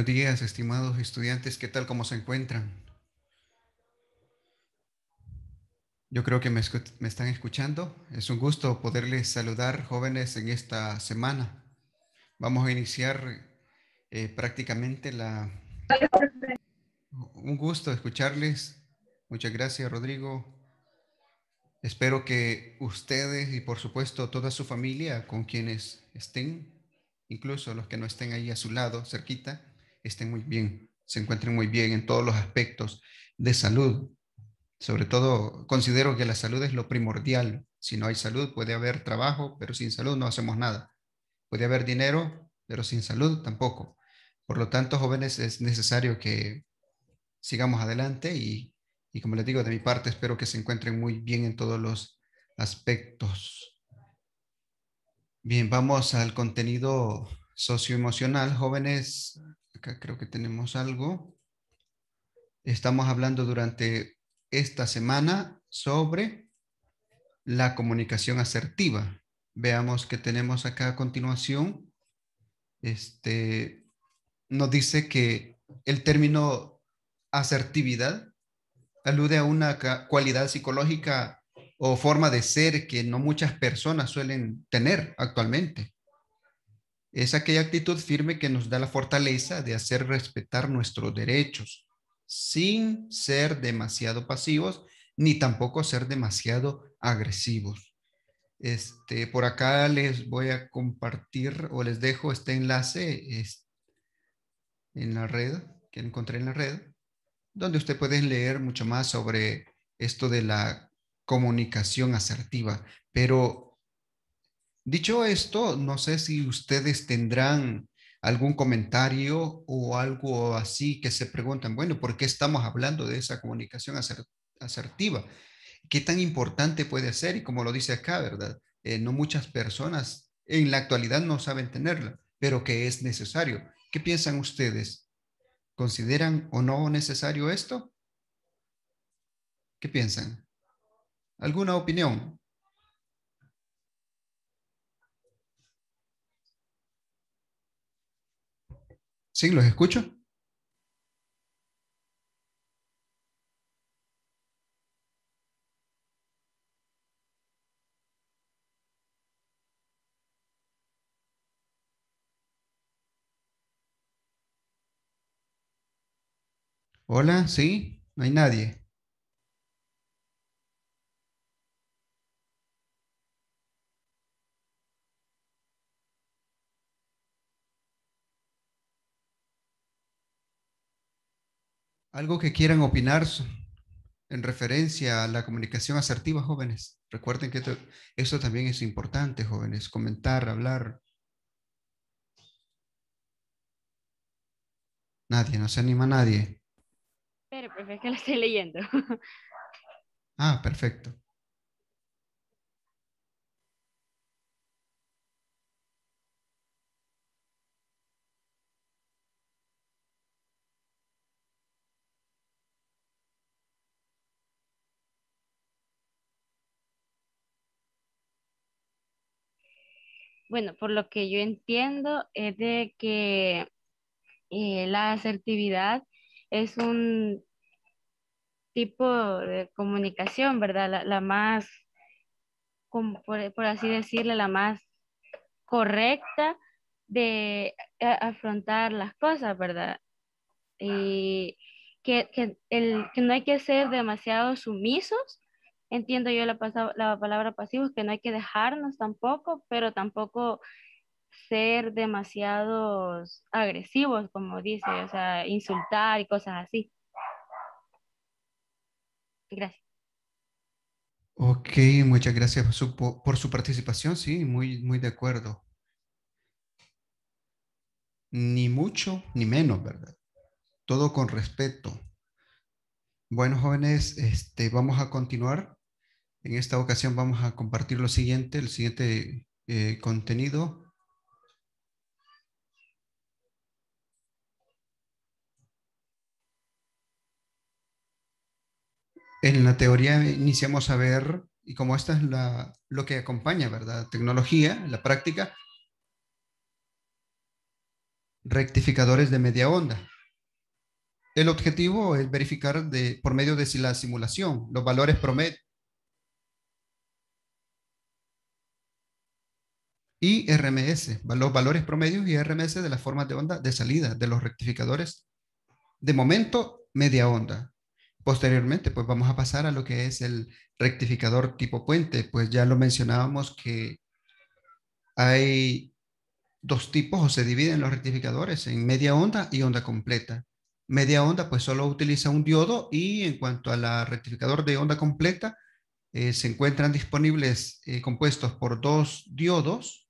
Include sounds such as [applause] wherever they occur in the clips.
Buenos días, estimados estudiantes. ¿Qué tal? ¿Cómo se encuentran? Yo creo que me, están escuchando. Es un gusto poderles saludar, jóvenes, en esta semana. Vamos a iniciar eh, prácticamente la... Un gusto escucharles. Muchas gracias, Rodrigo. Espero que ustedes y por supuesto toda su familia con quienes estén, incluso los que no estén ahí a su lado, cerquita, estén muy bien, se encuentren muy bien en todos los aspectos de salud. Sobre todo, considero que la salud es lo primordial. Si no hay salud, puede haber trabajo, pero sin salud no hacemos nada. Puede haber dinero, pero sin salud tampoco. Por lo tanto, jóvenes, es necesario que sigamos adelante y, como les digo, de mi parte, espero que se encuentren muy bien en todos los aspectos. Bien, vamos al contenido socioemocional. Jóvenes, Acá creo que tenemos algo. Estamos hablando durante esta semana sobre la comunicación asertiva. Veamos que tenemos acá a continuación. Este, nos dice que el término asertividad alude a una cualidad psicológica o forma de ser que no muchas personas suelen tener actualmente. Es aquella actitud firme que nos da la fortaleza de hacer respetar nuestros derechos sin ser demasiado pasivos ni tampoco ser demasiado agresivos. Este, por acá les voy a compartir o les dejo este enlace es, en la red, que encontré en la red, donde usted puede leer mucho más sobre esto de la comunicación asertiva. Pero Dicho esto, no sé si ustedes tendrán algún comentario o algo así que se preguntan, bueno, ¿por qué estamos hablando de esa comunicación asertiva? ¿Qué tan importante puede ser? Y como lo dice acá, ¿verdad? Eh, no muchas personas en la actualidad no saben tenerla, pero que es necesario. ¿Qué piensan ustedes? ¿Consideran o no necesario esto? ¿Qué piensan? ¿Alguna opinión? ¿Sí? ¿Los escucho? Hola, ¿sí? ¿No hay nadie? Algo que quieran opinar en referencia a la comunicación asertiva, jóvenes. Recuerden que esto, también es importante, jóvenes, comentar, hablar. Nadie, no se anima a nadie. Pero, profe, pues, es que lo estoy leyendo. Ah, perfecto. bueno, por lo que yo entiendo es de que eh, la asertividad es un tipo de comunicación, ¿verdad? La, más, por, así decirle, la más correcta de eh, afrontar las cosas, ¿verdad? Y que, que no hay que ser demasiado sumisos, Entiendo yo la, la palabra pasivos, que no hay que dejarnos tampoco, pero tampoco ser demasiado agresivos, como dice, o sea, insultar y cosas así. Gracias. Ok, muchas gracias por su, participación, sí, muy, muy de acuerdo. Ni mucho ni menos, ¿verdad? Todo con respeto. Bueno, jóvenes, este, vamos a continuar en esta ocasión vamos a compartir lo siguiente, el siguiente eh, contenido. En la teoría iniciamos a ver, y como esta es la, lo que acompaña, ¿verdad? Tecnología, la práctica, rectificadores de media onda. El objetivo es verificar de, por medio de si la simulación los valores prometen y RMS, los valores promedios y RMS de las formas de onda de salida de los rectificadores. De momento, media onda. Posteriormente, pues vamos a pasar a lo que es el rectificador tipo puente. Pues ya lo mencionábamos que hay dos tipos o se dividen los rectificadores en media onda y onda completa. Media onda pues solo utiliza un diodo y en cuanto a la rectificador de onda completa, eh, se encuentran disponibles eh, compuestos por dos diodos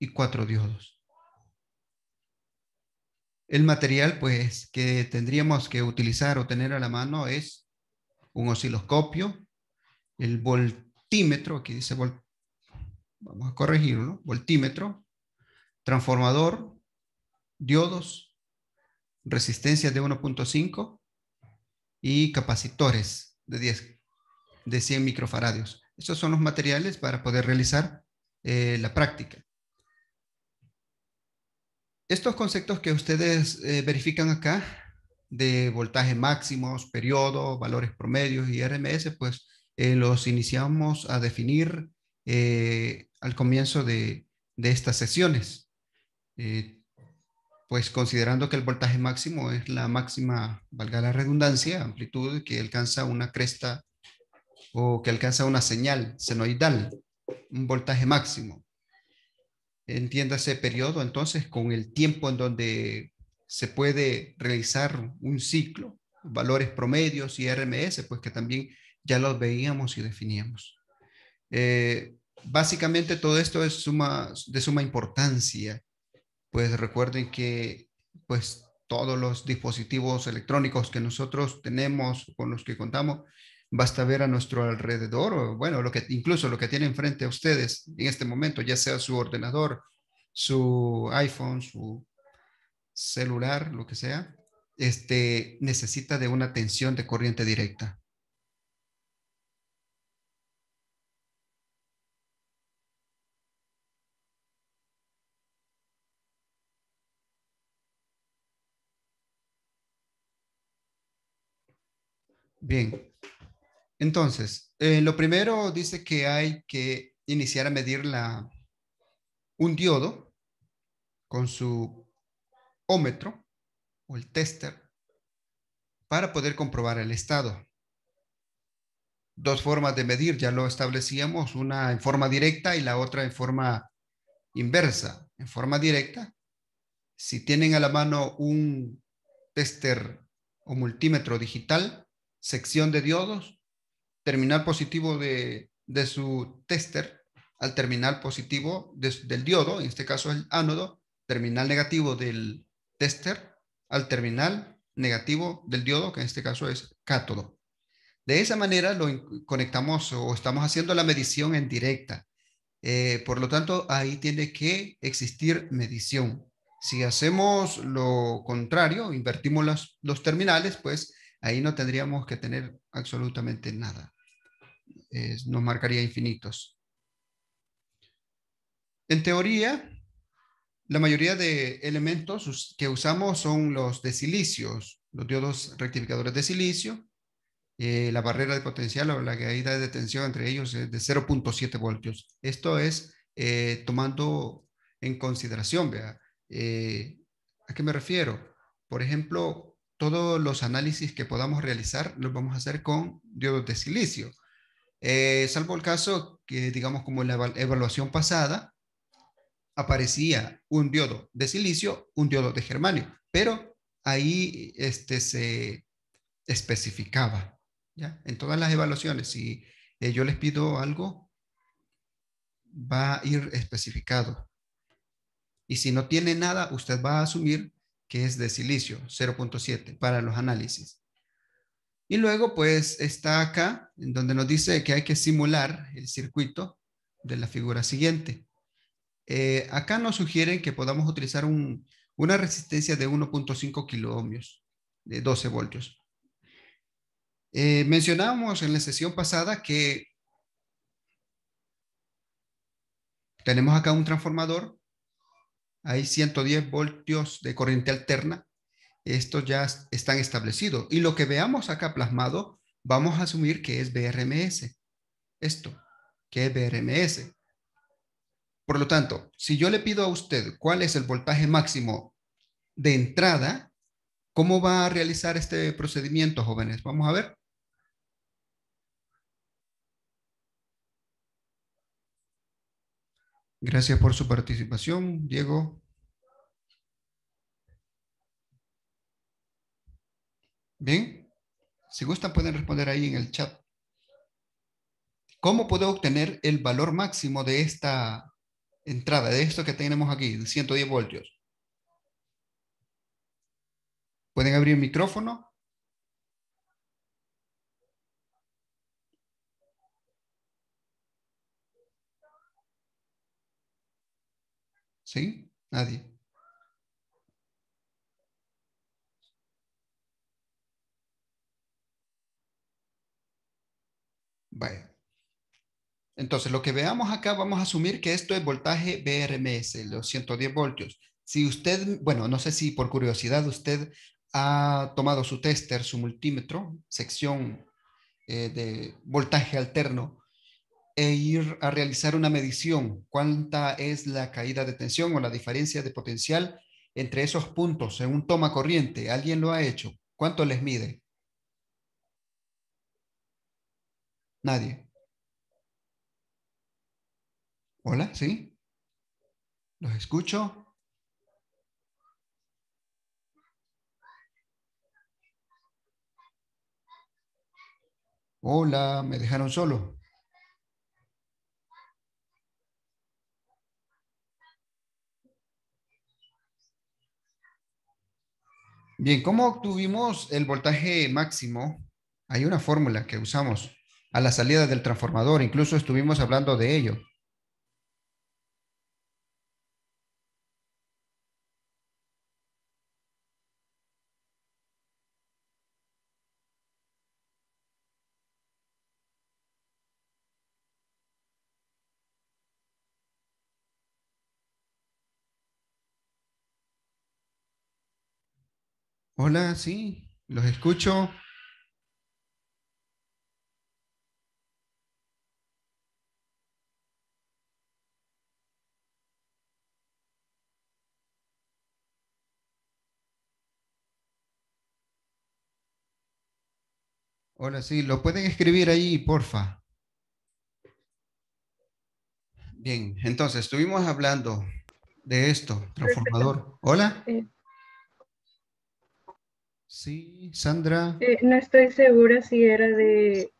y cuatro diodos. El material pues que tendríamos que utilizar o tener a la mano es un osciloscopio, el voltímetro, aquí dice vamos a corregirlo, voltímetro, transformador, diodos, Resistencia de 1.5 y capacitores de 10, de 100 microfaradios. Estos son los materiales para poder realizar eh, la práctica. Estos conceptos que ustedes eh, verifican acá de voltaje máximo, periodo, valores promedios y RMS, pues eh, los iniciamos a definir eh, al comienzo de, de estas sesiones. pues considerando que el voltaje máximo es la máxima, valga la redundancia, amplitud que alcanza una cresta o que alcanza una señal senoidal, un voltaje máximo entienda ese periodo entonces con el tiempo en donde se puede realizar un ciclo, valores promedios y RMS, pues que también ya los veíamos y definíamos. Eh, básicamente todo esto es de suma importancia, pues recuerden que pues todos los dispositivos electrónicos que nosotros tenemos, con los que contamos, Basta ver a nuestro alrededor, o bueno, lo que, incluso lo que tiene frente a ustedes en este momento, ya sea su ordenador, su iPhone, su celular, lo que sea, este, necesita de una tensión de corriente directa. Bien, entonces, eh, lo primero dice que hay que iniciar a medir un diodo con su ómetro o el tester para poder comprobar el estado. Dos formas de medir, ya lo establecíamos, una en forma directa y la otra en forma inversa. En forma directa, si tienen a la mano un tester o multímetro digital, sección de diodos, terminal positivo de, su tester al terminal positivo del diodo, en este caso el ánodo, terminal negativo del tester al terminal negativo del diodo, que en este caso es cátodo. De esa manera lo conectamos o estamos haciendo la medición en directa. Eh, por lo tanto, ahí tiene que existir medición. Si hacemos lo contrario, invertimos los terminales, pues ahí no tendríamos que tener absolutamente nada nos marcaría infinitos. En teoría, la mayoría de elementos que usamos son los de silicio los diodos rectificadores de silicio. Eh, la barrera de potencial o la caída de tensión entre ellos es de 0.7 voltios. Esto es eh, tomando en consideración, vea, eh, ¿a qué me refiero? Por ejemplo, todos los análisis que podamos realizar los vamos a hacer con diodos de silicio. Eh, salvo el caso que, digamos, como en la evaluación pasada, aparecía un diodo de silicio, un diodo de germanio, pero ahí este, se especificaba. ¿ya? En todas las evaluaciones, si eh, yo les pido algo, va a ir especificado. Y si no tiene nada, usted va a asumir que es de silicio, 0.7 para los análisis. Y luego, pues, está acá, en donde nos dice que hay que simular el circuito de la figura siguiente. Eh, acá nos sugieren que podamos utilizar una resistencia de 1.5 kiloohmios, de 12 voltios. Eh, mencionamos en la sesión pasada que tenemos acá un transformador, hay 110 voltios de corriente alterna, estos ya están establecidos. Y lo que veamos acá plasmado, vamos a asumir que es BRMS. Esto, que es BRMS. Por lo tanto, si yo le pido a usted cuál es el voltaje máximo de entrada, ¿cómo va a realizar este procedimiento, jóvenes? Vamos a ver. Gracias por su participación, Diego. Bien, si gustan pueden responder ahí en el chat. ¿Cómo puedo obtener el valor máximo de esta entrada, de esto que tenemos aquí, de 110 voltios? ¿Pueden abrir el micrófono? ¿Sí? Nadie. Entonces, lo que veamos acá, vamos a asumir que esto es voltaje BRMS, los 110 voltios. Si usted, bueno, no sé si por curiosidad usted ha tomado su tester, su multímetro, sección eh, de voltaje alterno, e ir a realizar una medición. ¿Cuánta es la caída de tensión o la diferencia de potencial entre esos puntos en un toma corriente? ¿Alguien lo ha hecho? ¿Cuánto les mide? Nadie. Hola, ¿sí? ¿Los escucho? Hola, me dejaron solo. Bien, ¿cómo obtuvimos el voltaje máximo? Hay una fórmula que usamos a la salida del transformador. Incluso estuvimos hablando de ello. Hola, sí, los escucho. Hola, sí, lo pueden escribir ahí, porfa. Bien, entonces estuvimos hablando de esto, transformador. Hola. Sí, Sandra. Eh, no estoy segura si era de,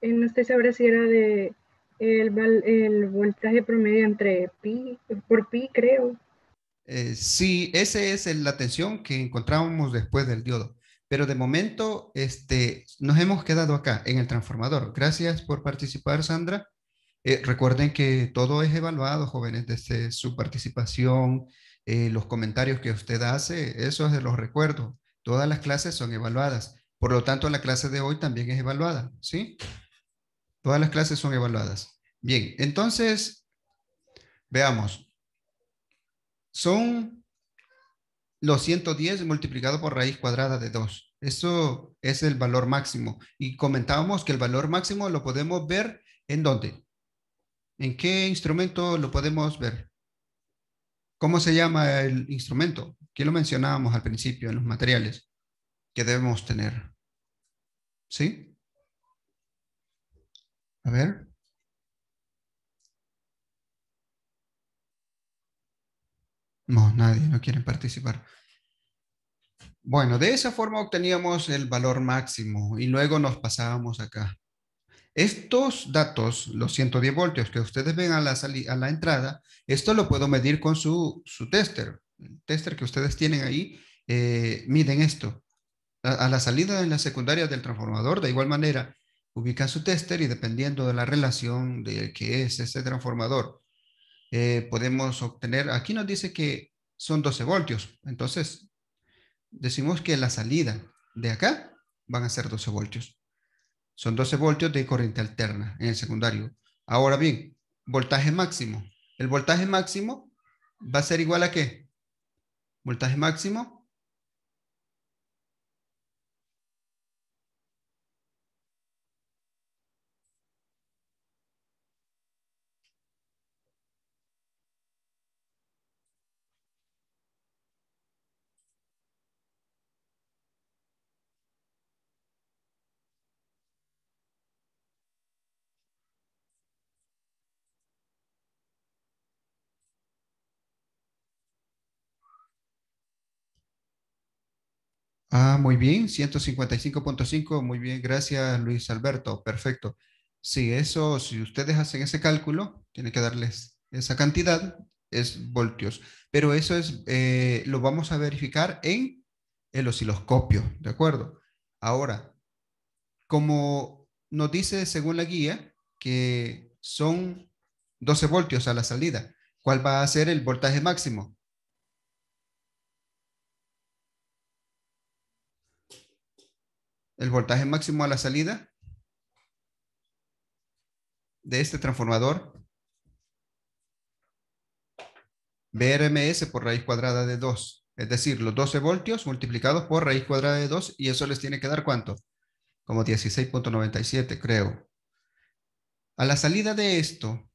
eh, no estoy segura si era de el, voltaje promedio entre pi, por pi creo. Eh, sí, esa es la tensión que encontramos después del diodo. Pero de momento este, nos hemos quedado acá en el transformador. Gracias por participar, Sandra. Eh, recuerden que todo es evaluado, jóvenes, desde su participación, eh, los comentarios que usted hace, eso es de los recuerdos. Todas las clases son evaluadas. Por lo tanto, la clase de hoy también es evaluada, ¿sí? Todas las clases son evaluadas. Bien, entonces, veamos. Son los 110 multiplicado por raíz cuadrada de 2. Eso es el valor máximo. Y comentábamos que el valor máximo lo podemos ver en dónde. ¿En qué instrumento lo podemos ver? ¿Cómo se llama el instrumento? Que lo mencionábamos al principio en los materiales que debemos tener. ¿Sí? A ver. No, nadie, no quieren participar. Bueno, de esa forma obteníamos el valor máximo y luego nos pasábamos acá. Estos datos, los 110 voltios que ustedes ven a la, a la entrada, esto lo puedo medir con su, su tester. El tester que ustedes tienen ahí, eh, miden esto. A, la salida en la secundaria del transformador, de igual manera, ubica su tester y dependiendo de la relación de que es ese transformador, eh, podemos obtener, aquí nos dice que son 12 voltios, entonces decimos que la salida de acá van a ser 12 voltios. Son 12 voltios de corriente alterna en el secundario. Ahora bien, voltaje máximo. El voltaje máximo va a ser igual a qué? Voltaje máximo Ah, muy bien, 155.5, muy bien, gracias Luis Alberto, perfecto. Sí, eso, si ustedes hacen ese cálculo, tiene que darles esa cantidad, es voltios. Pero eso es, eh, lo vamos a verificar en el osciloscopio, ¿de acuerdo? Ahora, como nos dice según la guía, que son 12 voltios a la salida, ¿cuál va a ser el voltaje máximo? el voltaje máximo a la salida de este transformador BRMS por raíz cuadrada de 2. Es decir, los 12 voltios multiplicados por raíz cuadrada de 2 y eso les tiene que dar cuánto? Como 16.97 creo. A la salida de esto,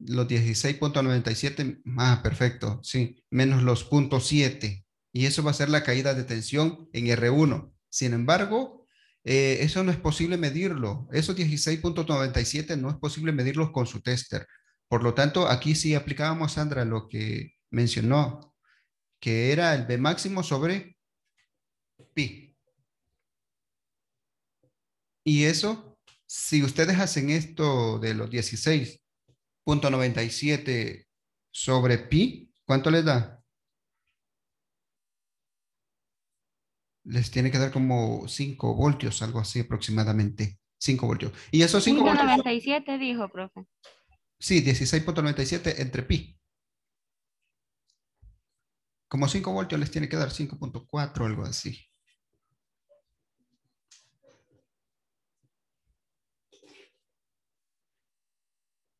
los 16.97, ah, perfecto, sí, menos los 0.7 y eso va a ser la caída de tensión en R1. Sin embargo, eh, eso no es posible medirlo. Esos 16.97 no es posible medirlos con su tester. Por lo tanto, aquí sí aplicábamos, Sandra, lo que mencionó, que era el B máximo sobre pi. Y eso, si ustedes hacen esto de los 16.97 sobre pi, ¿cuánto les da? les tiene que dar como 5 voltios, algo así aproximadamente. 5 voltios. Y esos 5 voltios. 16.97 dijo, profe. Sí, 16.97 entre pi. Como 5 voltios les tiene que dar 5.4, algo así.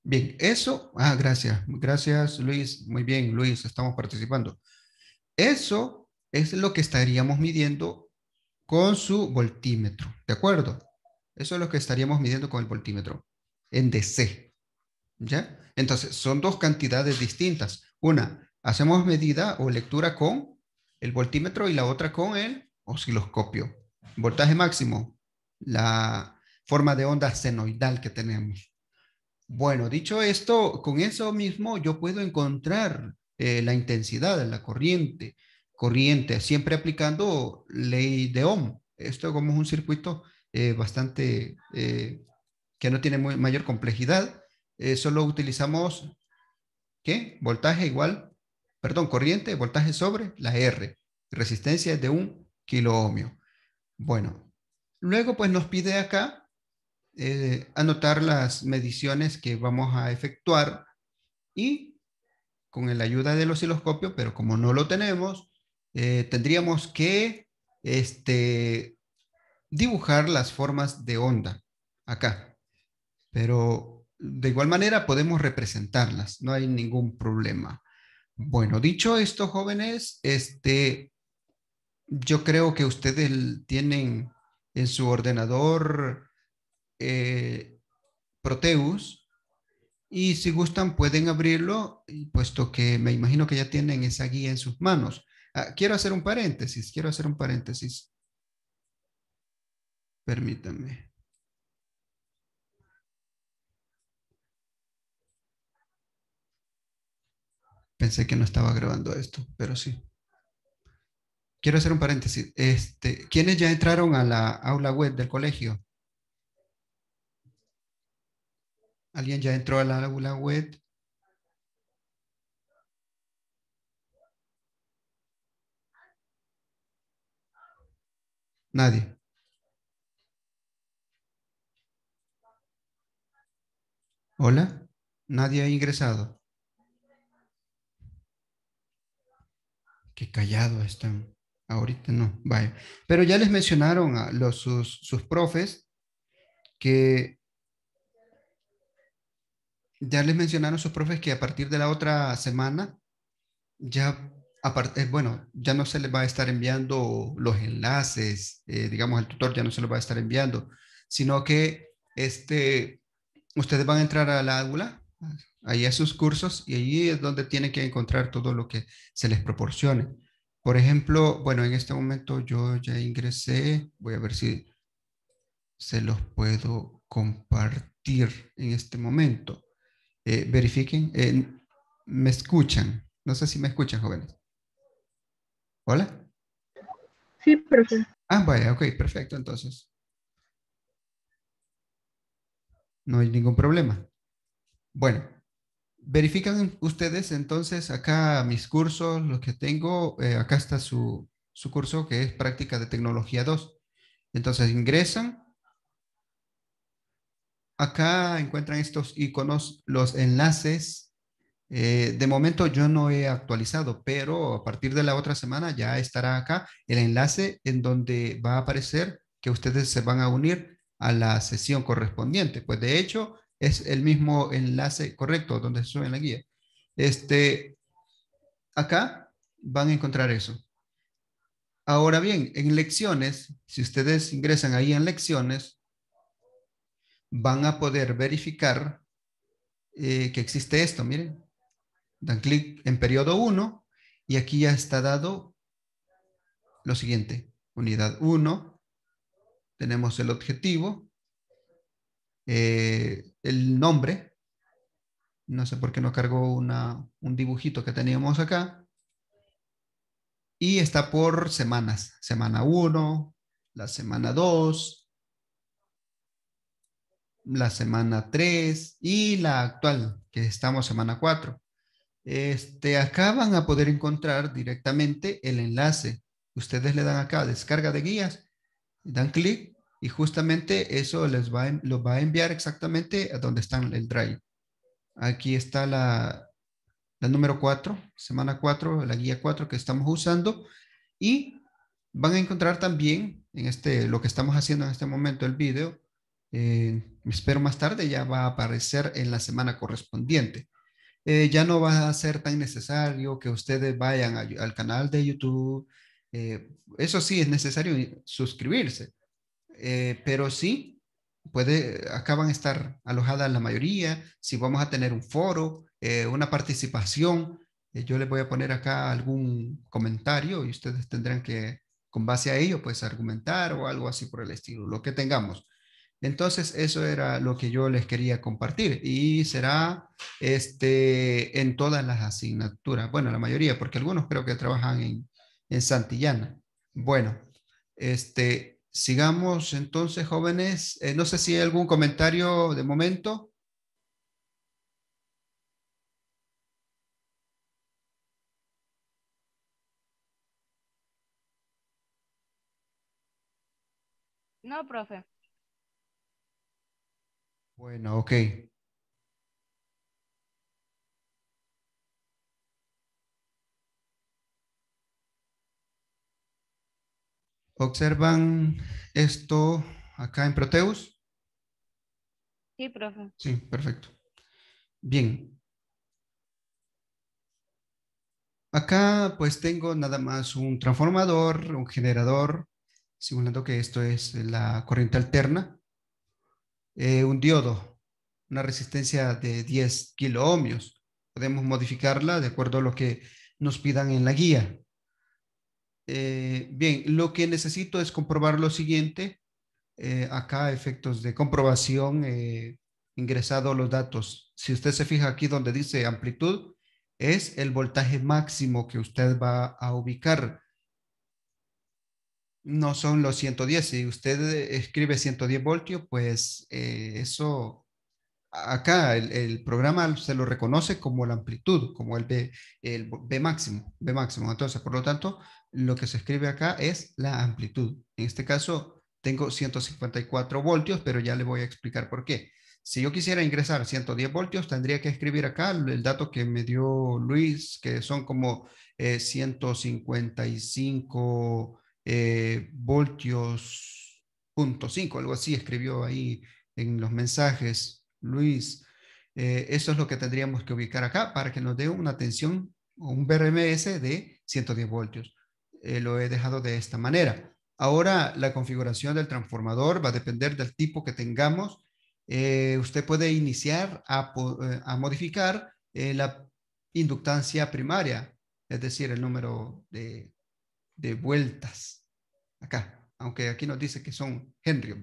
Bien, eso. Ah, gracias. Gracias, Luis. Muy bien, Luis, estamos participando. Eso es lo que estaríamos midiendo con su voltímetro, ¿de acuerdo? Eso es lo que estaríamos midiendo con el voltímetro en DC, ¿ya? Entonces, son dos cantidades distintas. Una, hacemos medida o lectura con el voltímetro y la otra con el osciloscopio. Voltaje máximo, la forma de onda senoidal que tenemos. Bueno, dicho esto, con eso mismo yo puedo encontrar eh, la intensidad de la corriente, corriente, siempre aplicando ley de Ohm. Esto como un circuito eh, bastante eh, que no tiene mayor complejidad, eh, solo utilizamos ¿qué? voltaje igual, perdón, corriente, voltaje sobre la R, resistencia de un kilo Bueno, luego pues nos pide acá anotar las mediciones que vamos a efectuar y con la ayuda del osciloscopio, pero como no lo tenemos, eh, tendríamos que este, dibujar las formas de onda acá. Pero de igual manera podemos representarlas, no hay ningún problema. Bueno, dicho esto, jóvenes, este, yo creo que ustedes tienen en su ordenador eh, Proteus y si gustan pueden abrirlo, puesto que me imagino que ya tienen esa guía en sus manos. Ah, quiero hacer un paréntesis, quiero hacer un paréntesis. Permítanme. Pensé que no estaba grabando esto, pero sí. Quiero hacer un paréntesis. Este, ¿Quiénes ya entraron a la aula web del colegio? ¿Alguien ya entró a la aula web? Nadie. Hola, nadie ha ingresado. Qué callado están. Ahorita no, vaya. Pero ya les mencionaron a los, sus, sus profes que ya les mencionaron sus profes que a partir de la otra semana ya Aparte, bueno, ya no se les va a estar enviando los enlaces, eh, digamos, al tutor ya no se los va a estar enviando, sino que este, ustedes van a entrar la aula, ahí a sus cursos, y allí es donde tienen que encontrar todo lo que se les proporcione. Por ejemplo, bueno, en este momento yo ya ingresé, voy a ver si se los puedo compartir en este momento. Eh, verifiquen, eh, me escuchan, no sé si me escuchan jóvenes. ¿Hola? Sí, perfecto. Ah, vaya, ok, perfecto, entonces. No hay ningún problema. Bueno, verifican ustedes entonces acá mis cursos, los que tengo, eh, acá está su, su curso que es práctica de tecnología 2. Entonces ingresan. Acá encuentran estos iconos, los enlaces eh, de momento yo no he actualizado, pero a partir de la otra semana ya estará acá el enlace en donde va a aparecer que ustedes se van a unir a la sesión correspondiente. Pues de hecho es el mismo enlace correcto donde se sube en la guía. Este, acá van a encontrar eso. Ahora bien, en lecciones, si ustedes ingresan ahí en lecciones, van a poder verificar eh, que existe esto, miren. Dan clic en periodo 1 y aquí ya está dado lo siguiente. Unidad 1, tenemos el objetivo, eh, el nombre, no sé por qué no cargó un dibujito que teníamos acá, y está por semanas, semana 1, la semana 2, la semana 3 y la actual, que estamos semana 4. Este, acá van a poder encontrar directamente el enlace. Ustedes le dan acá descarga de guías, dan clic y justamente eso les va, los va a enviar exactamente a donde está el drive. Aquí está la, número 4, semana 4, la guía 4 que estamos usando y van a encontrar también en este, lo que estamos haciendo en este momento el video. Eh, espero más tarde ya va a aparecer en la semana correspondiente. Eh, ya no va a ser tan necesario que ustedes vayan al canal de YouTube. Eh, eso sí, es necesario suscribirse, eh, pero sí, puede, acá van a estar alojadas la mayoría, si vamos a tener un foro, una participación, yo les voy a poner acá algún comentario y ustedes tendrán que, con base a ello, pues argumentar o algo así por el estilo, lo que tengamos. Entonces, eso era lo que yo les quería compartir y será este, en todas las asignaturas. Bueno, la mayoría, porque algunos creo que trabajan en, en Santillana. Bueno, este, sigamos entonces, jóvenes. Eh, no sé si hay algún comentario de momento. No, profe. Bueno, ok. ¿Observan esto acá en Proteus? Sí, profe. Sí, perfecto. Bien. Acá pues tengo nada más un transformador, un generador, simulando que esto es la corriente alterna. Eh, un diodo, una resistencia de 10 kilo Podemos modificarla de acuerdo a lo que nos pidan en la guía. Eh, bien, lo que necesito es comprobar lo siguiente. Eh, acá efectos de comprobación, ingresado los datos. Si usted se fija aquí donde dice amplitud, es el voltaje máximo que usted va a ubicar no son los 110. Si usted eh, escribe 110 voltios, pues eh, eso acá el, programa se lo reconoce como la amplitud, como el B, el máximo, B máximo. Entonces, por lo tanto, lo que se escribe acá es la amplitud. En este caso, tengo 154 voltios, pero ya le voy a explicar por qué. Si yo quisiera ingresar 110 voltios, tendría que escribir acá el dato que me dio Luis, que son como eh, 155 eh, voltios punto cinco, algo así escribió ahí en los mensajes Luis. Eh, eso es lo que tendríamos que ubicar acá para que nos dé una tensión, un BRMS de 110 voltios. Eh, lo he dejado de esta manera. Ahora la configuración del transformador va a depender del tipo que tengamos. Eh, usted puede iniciar a modificar la inductancia primaria, es decir, el número de de vueltas. Acá, aunque aquí nos dice que son Henry,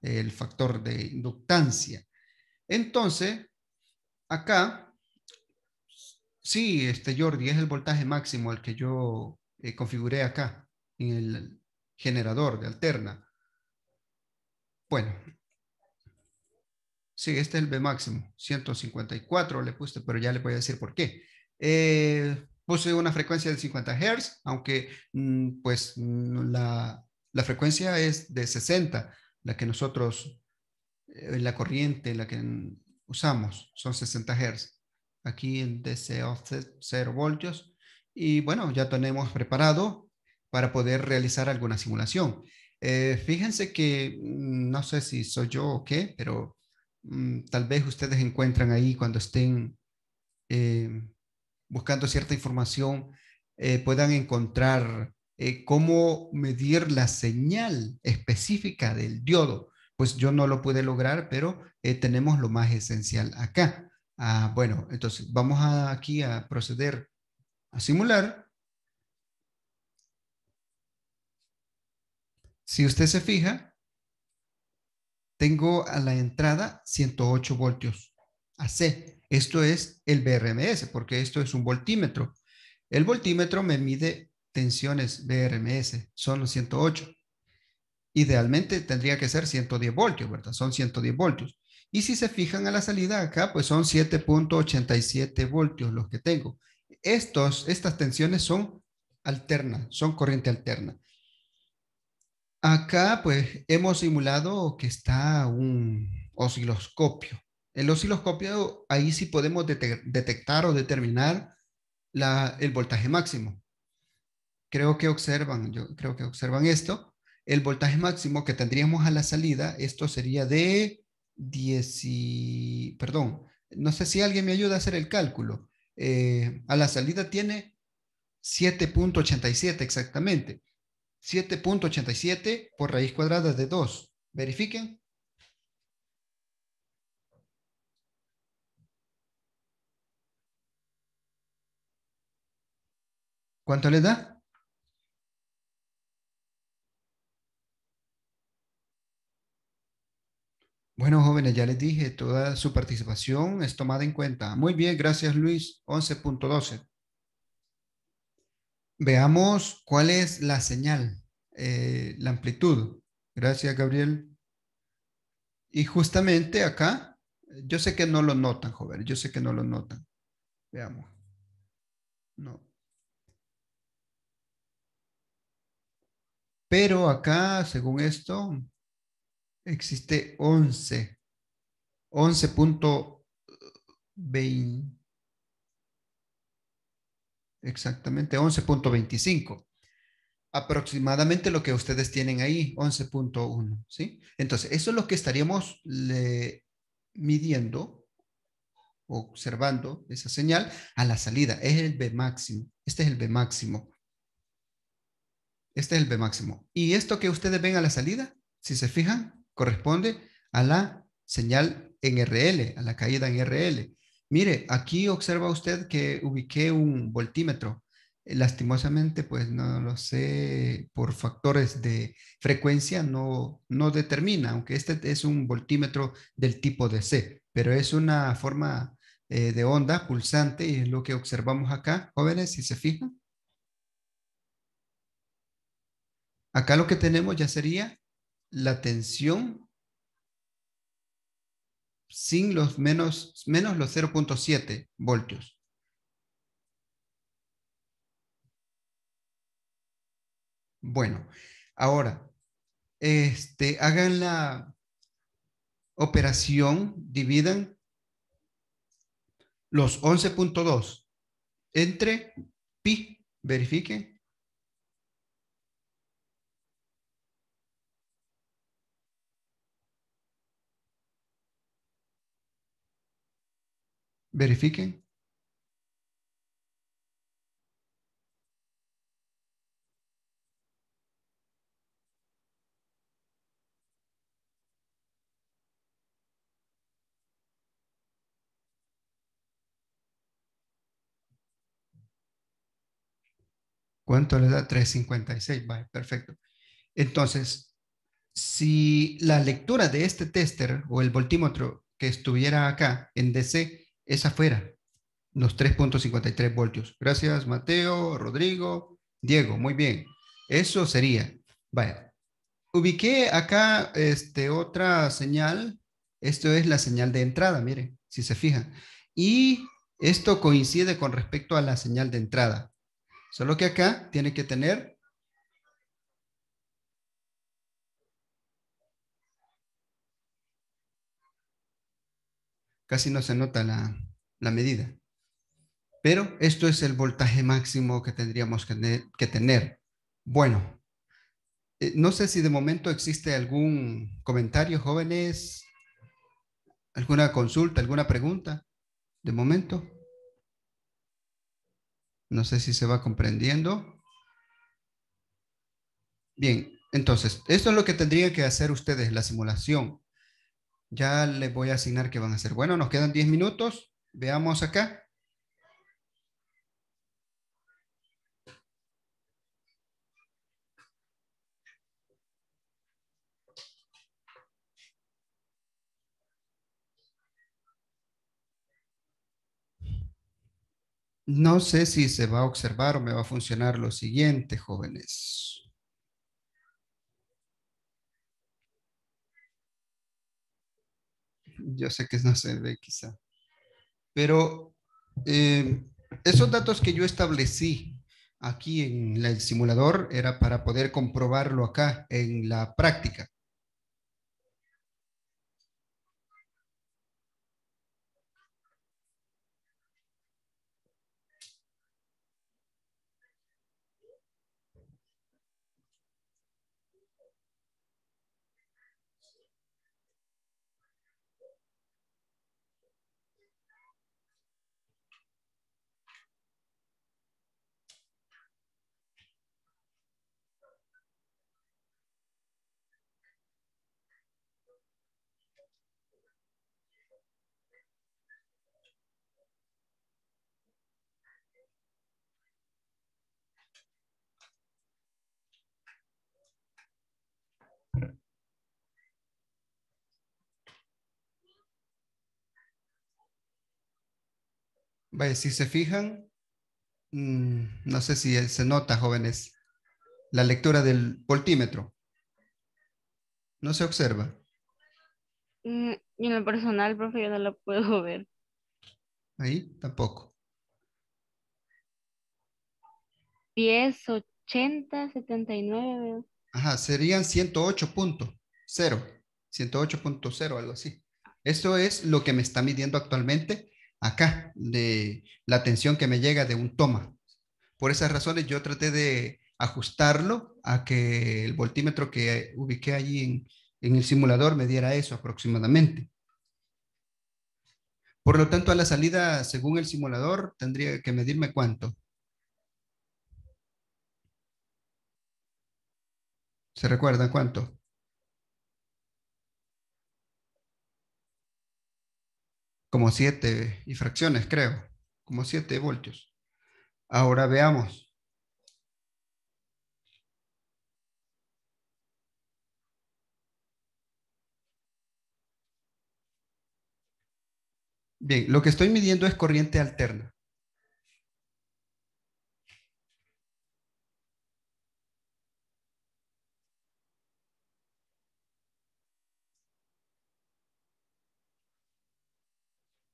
el factor de inductancia. Entonces, acá, sí, este Jordi, es el voltaje máximo al que yo eh, configuré acá, en el generador de alterna. Bueno, sí, este es el B máximo, 154 le puse, pero ya le voy a decir por qué. Eh, posee una frecuencia de 50 Hz, aunque mm, pues mm, la, frecuencia es de 60, la que nosotros, eh, la corriente, la que usamos, son 60 Hz. Aquí el DC offset 0 voltios. Y bueno, ya tenemos preparado para poder realizar alguna simulación. Eh, fíjense que mm, no sé si soy yo o qué, pero tal vez ustedes encuentran ahí cuando estén eh, buscando cierta información eh, puedan encontrar eh, cómo medir la señal específica del diodo. Pues yo no lo pude lograr, pero eh, tenemos lo más esencial acá. Ah, bueno, entonces vamos a, aquí a proceder a simular. Si usted se fija, tengo a la entrada 108 voltios AC. Esto es el BRMS, porque esto es un voltímetro. El voltímetro me mide tensiones BRMS, son los 108. Idealmente tendría que ser 110 voltios, ¿verdad? Son 110 voltios. Y si se fijan a la salida acá, pues son 7.87 voltios los que tengo. Estos, estas tensiones son alternas, son corriente alterna. Acá pues hemos simulado que está un osciloscopio. El osciloscopio, ahí sí podemos detectar o determinar el voltaje máximo. Creo que observan, yo creo que observan esto. El voltaje máximo que tendríamos a la salida, esto sería de 10, y, perdón, no sé si alguien me ayuda a hacer el cálculo. Eh, a la salida tiene 7.87 exactamente. 7.87 por raíz cuadrada de 2. Verifiquen. ¿Cuánto le da? Bueno, jóvenes, ya les dije, toda su participación es tomada en cuenta. Muy bien, gracias Luis. 11.12. Veamos cuál es la señal, eh, la amplitud. Gracias, Gabriel. Y justamente acá, yo sé que no lo notan, joven, yo sé que no lo notan. Veamos. No. Pero acá, según esto, existe 11. 11.20. Exactamente, 11.25. Aproximadamente lo que ustedes tienen ahí, 11.1, ¿sí? Entonces, eso es lo que estaríamos midiendo, observando esa señal a la salida. Es el B máximo. Este es el B máximo. Este es el B máximo. Y esto que ustedes ven a la salida, si se fijan, corresponde a la señal en RL, a la caída en RL. Mire, aquí observa usted que ubiqué un voltímetro. Eh, lastimosamente, pues no lo sé, por factores de frecuencia no, no determina, aunque este es un voltímetro del tipo DC, pero es una forma eh, de onda pulsante y es lo que observamos acá, jóvenes, si se fijan. Acá lo que tenemos ya sería la tensión sin los menos, menos los 0.7 voltios. Bueno, ahora, este, hagan la operación, dividan los 11.2 entre pi, verifiquen, Verifiquen. ¿Cuánto le da? 356. Vale, perfecto. Entonces, si la lectura de este tester o el voltímetro que estuviera acá en DC es afuera, los 3.53 voltios. Gracias, Mateo, Rodrigo, Diego, muy bien. Eso sería. Vaya. Ubiqué acá este, otra señal. Esto es la señal de entrada, miren, si se fijan. Y esto coincide con respecto a la señal de entrada. Solo que acá tiene que tener casi no se nota la, medida. Pero esto es el voltaje máximo que tendríamos que, tener. Bueno, eh, no sé si de momento existe algún comentario, jóvenes, alguna consulta, alguna pregunta, de momento. No sé si se va comprendiendo. Bien, entonces, esto es lo que tendrían que hacer ustedes, la simulación. Ya les voy a asignar qué van a hacer. Bueno, nos quedan 10 minutos. Veamos acá. No sé si se va a observar o me va a funcionar lo siguiente, jóvenes. yo sé que no se ve quizá, pero eh, esos datos que yo establecí aquí en el simulador era para poder comprobarlo acá en la práctica. Vaya, si se fijan, mm, no sé si se nota, jóvenes, la lectura del voltímetro. No se observa. Mm, en lo personal, profe, yo no la puedo [laughs] ver. Ahí tampoco. 10, 80, 79. Ajá, serían 108.0. 108.0, algo así. Esto es lo que me está midiendo actualmente acá de la tensión que me llega de un toma. Por esas razones yo traté de ajustarlo a que el voltímetro que ubiqué allí en, en el simulador me diera eso aproximadamente. Por lo tanto, a la salida, según el simulador, tendría que medirme cuánto. ¿Se recuerdan cuánto? como siete y fracciones, creo, como 7 voltios. Ahora veamos. Bien, lo que estoy midiendo es corriente alterna.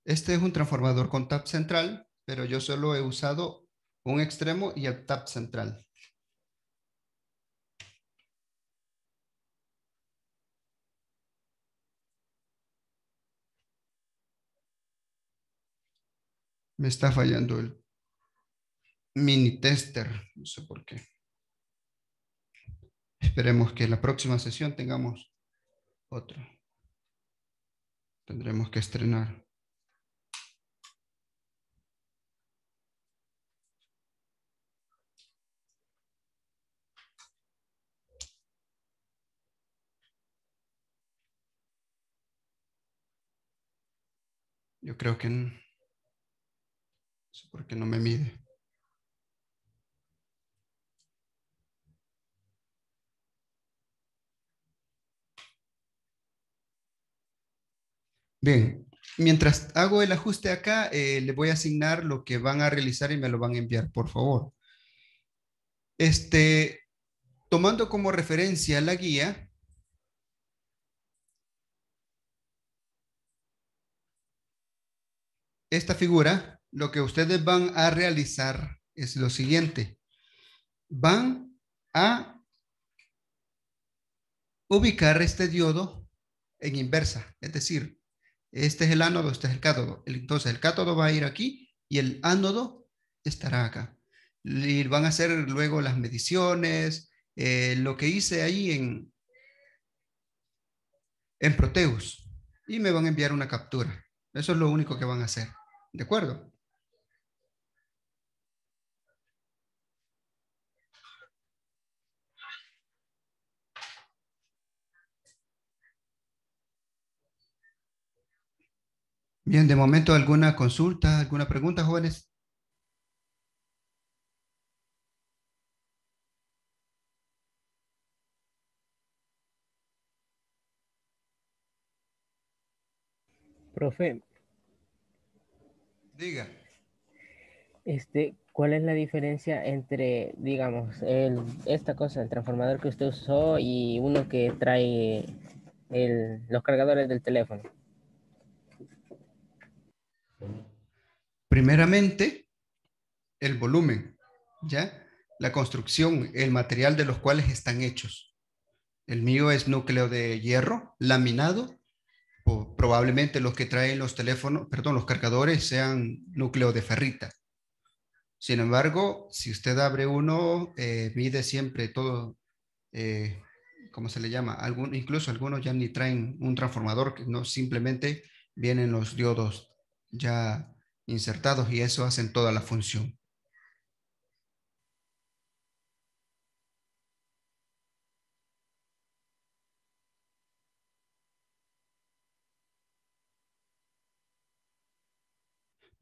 Este es un transformador con tap central, pero yo solo he usado un extremo y el tap central. Me está fallando el mini tester, no sé por qué. Esperemos que en la próxima sesión tengamos otro. Tendremos que estrenar. Yo creo que no, me mide. Bien, mientras hago el ajuste acá, eh, le voy a asignar lo que van a realizar y me lo van a enviar, por favor. Este, tomando como referencia la guía, esta figura, lo que ustedes van a realizar es lo siguiente. Van a ubicar este diodo en inversa, es decir, este es el ánodo, este es el cátodo. Entonces el cátodo va a ir aquí y el ánodo estará acá. Y van a hacer luego las mediciones, eh, lo que hice ahí en Proteus. Y me van a enviar una captura. Eso es lo único que van a hacer. ¿De acuerdo? Bien, de momento, ¿alguna consulta, alguna pregunta, jóvenes? Profe, Diga. Este, ¿cuál es la diferencia entre, digamos, esta cosa, el transformador que usted usó y uno que trae los cargadores del teléfono? Primeramente, el volumen, ¿ya? La construcción, el material de los cuales están hechos. El mío es núcleo de hierro laminado probablemente los que traen los teléfonos, perdón, los cargadores sean núcleo de ferrita. Sin embargo, si usted abre uno, eh, mide siempre todo, eh, ¿cómo se le llama? Algún, incluso algunos ya ni traen un transformador, que no simplemente vienen los diodos ya insertados y eso hacen toda la función.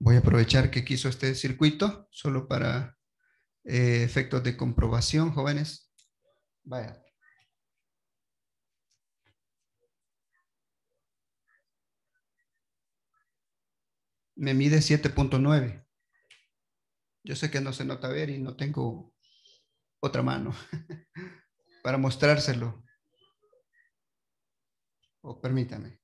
Voy a aprovechar que quiso este circuito solo para eh, efectos de comprobación, jóvenes. Vaya. Me mide 7.9. Yo sé que no se nota ver y no tengo otra mano [laughs] para mostrárselo. O permítame.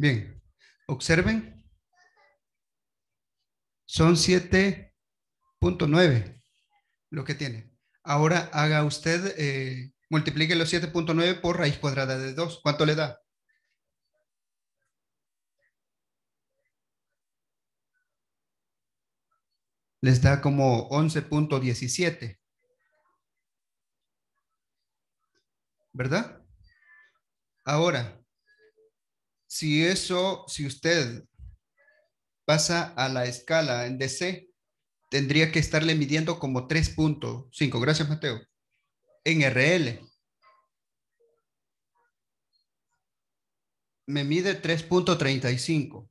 Bien, observen. Son 7.9 lo que tiene. Ahora haga usted, eh, multiplique los 7.9 por raíz cuadrada de 2. ¿Cuánto le da? les da como 11.17. ¿Verdad? Ahora, si eso, si usted pasa a la escala en DC, tendría que estarle midiendo como 3.5. Gracias, Mateo. En RL. Me mide 3.35.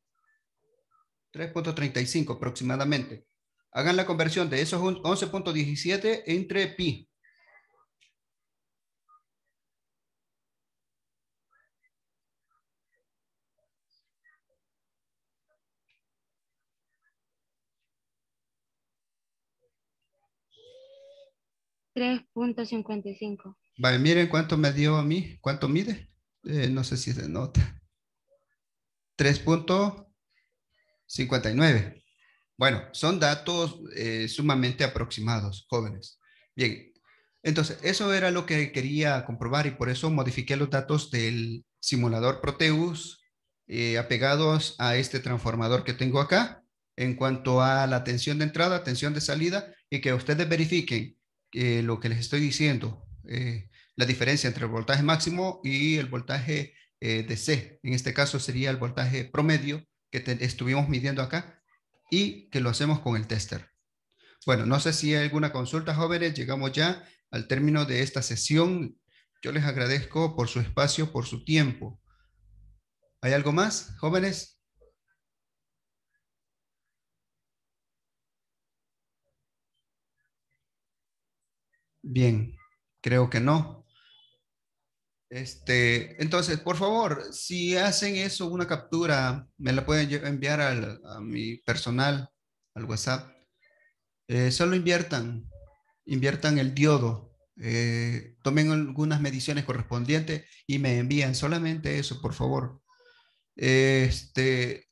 3.35 aproximadamente. Hagan la conversión de esos 11.17 entre pi. 3.55. Vale, miren cuánto me dio a mí, cuánto mide. Eh, no sé si se nota. 3.59. Bueno, son datos eh, sumamente aproximados, jóvenes. Bien, entonces eso era lo que quería comprobar y por eso modifiqué los datos del simulador Proteus eh, apegados a este transformador que tengo acá en cuanto a la tensión de entrada, tensión de salida y que ustedes verifiquen eh, lo que les estoy diciendo, eh, la diferencia entre el voltaje máximo y el voltaje eh, de C. En este caso sería el voltaje promedio que estuvimos midiendo acá y que lo hacemos con el tester. Bueno, no sé si hay alguna consulta, jóvenes. Llegamos ya al término de esta sesión. Yo les agradezco por su espacio, por su tiempo. ¿Hay algo más, jóvenes? Bien, creo que no. Este, entonces, por favor, si hacen eso, una captura, me la pueden enviar a mi personal, al WhatsApp. Eh, solo inviertan, inviertan el diodo, eh, tomen algunas mediciones correspondientes y me envían solamente eso, por favor. Este,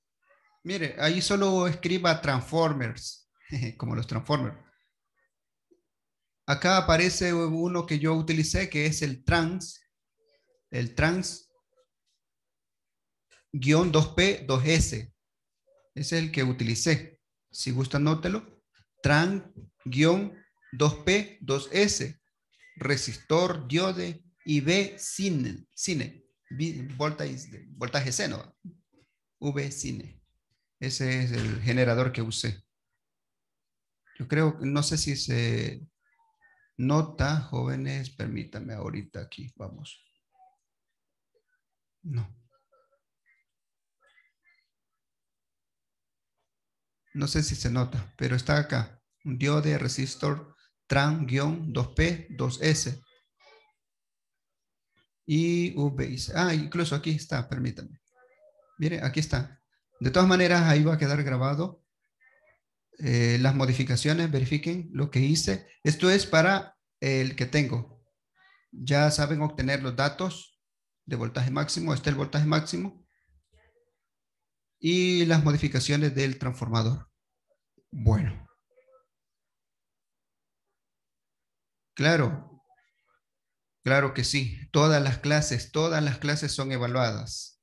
mire, ahí solo escriba Transformers, [laughs] como los Transformers. Acá aparece uno que yo utilicé, que es el trans, el trans guión 2P, 2S. es el que utilicé. Si gusta, nótelo, Trans guión 2P, 2S. Resistor, diode, y cine. cine. Voltaje, voltaje C, V, cine. Ese es el generador que usé. Yo creo, no sé si se Nota, jóvenes, permítanme ahorita aquí, vamos. No. No sé si se nota, pero está acá. Un diode resistor tran-2P, 2S. Y UBase. Ah, incluso aquí está, permítanme. Mire, aquí está. De todas maneras, ahí va a quedar grabado eh, las modificaciones, verifiquen lo que hice. Esto es para el que tengo. Ya saben obtener los datos de voltaje máximo. Este el voltaje máximo. Y las modificaciones del transformador. Bueno. Claro. Claro que sí. Todas las clases, todas las clases son evaluadas.